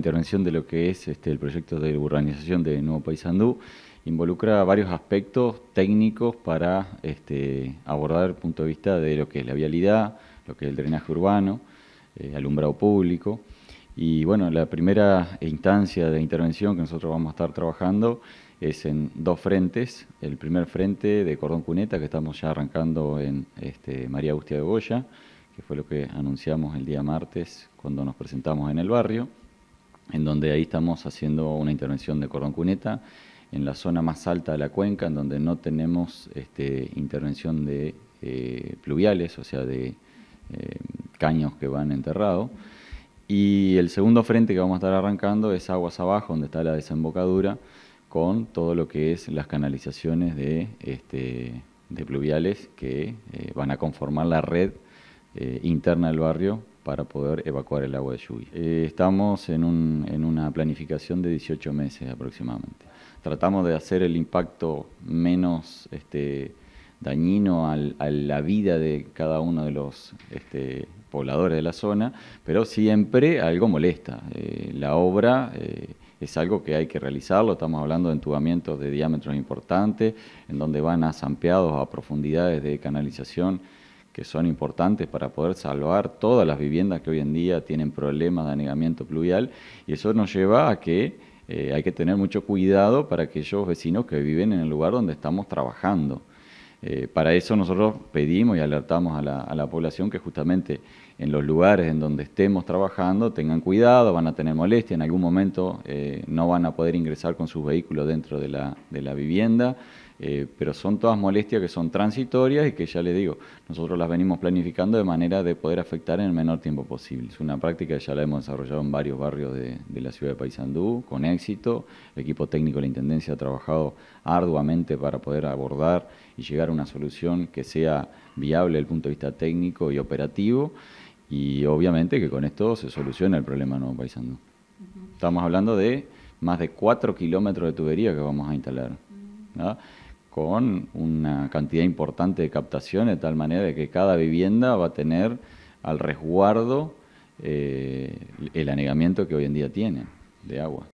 intervención de lo que es este, el proyecto de urbanización de Nuevo Paysandú involucra varios aspectos técnicos para este, abordar el punto de vista de lo que es la vialidad, lo que es el drenaje urbano, eh, alumbrado público. Y bueno, la primera instancia de intervención que nosotros vamos a estar trabajando es en dos frentes. El primer frente de Cordón Cuneta, que estamos ya arrancando en este, María Agustia de Goya, que fue lo que anunciamos el día martes cuando nos presentamos en el barrio en donde ahí estamos haciendo una intervención de cordón cuneta en la zona más alta de la cuenca, en donde no tenemos este, intervención de eh, pluviales, o sea, de eh, caños que van enterrados. Y el segundo frente que vamos a estar arrancando es aguas abajo, donde está la desembocadura, con todo lo que es las canalizaciones de, este, pluviales que eh, van a conformar la red interna del barrio para poder evacuar el agua de lluvia. Eh, estamos en, una planificación de 18 meses aproximadamente. Tratamos de hacer el impacto menos este, dañino a la vida de cada uno de los este, pobladores de la zona, pero siempre algo molesta. Eh, la obra eh, es algo que hay que realizarlo, estamos hablando de entubamientos de diámetros importantes, en donde van a zampeados a profundidades de canalización que son importantes para poder salvar todas las viviendas que hoy en día tienen problemas de anegamiento pluvial y eso nos lleva a que eh, hay que tener mucho cuidado para aquellos vecinos que viven en el lugar donde estamos trabajando. Eh, para eso nosotros pedimos y alertamos a la, población que justamente en los lugares en donde estemos trabajando tengan cuidado, van a tener molestia, en algún momento eh, no van a poder ingresar con sus vehículos dentro de la, de la vivienda, eh, pero son todas molestias que son transitorias y que ya les digo, nosotros las venimos planificando de manera de poder afectar en el menor tiempo posible. Es una práctica que ya la hemos desarrollado en varios barrios de, la ciudad de Paysandú con éxito. El equipo técnico de la Intendencia ha trabajado arduamente para poder abordar y llegar a una solución que sea viable desde el punto de vista técnico y operativo y obviamente que con esto se soluciona el problema de Nuevo Paysandú. Estamos hablando de más de 4 kilómetros de tubería que vamos a instalar con una cantidad importante de captación, de tal manera de que cada vivienda va a tener al resguardo eh, el anegamiento que hoy en día tiene de agua.